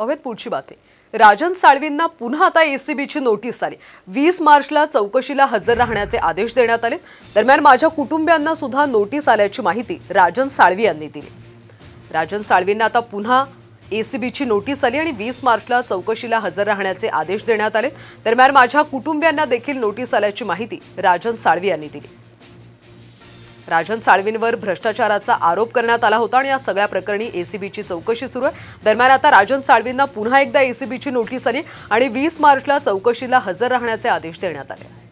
अवेत पुढची बातमी राजन साळवींना पुन्हा आता एसीबीची नोटीस आली वीस मार्चला चौकशीला हजर राहण्याचे आदेश देण्यात आले दरम्यान माझ्या कुटुंबियांना सुद्धा नोटीस आल्याची माहिती राजन साळवी यांनी दिली राजन साळवींना आता पुन्हा एसीबीची नोटीस आली आणि वीस मार्चला चौकशीला हजर राहण्याचे आदेश देण्यात आले दरम्यान माझ्या कुटुंबियांना देखील नोटीस आल्याची माहिती राजन साळवी यांनी दिली राजन साळवींवर भ्रष्टाचाराचा आरोप करण्यात आला होता आणि या सगळ्या प्रकरणी एसीबीची चौकशी सुरू आहे दरम्यान आता राजन साळवींना पुन्हा एकदा एसीबीची नोटीस आली आणि वीस मार्चला चौकशीला हजर राहण्याचे आदेश देण्यात आले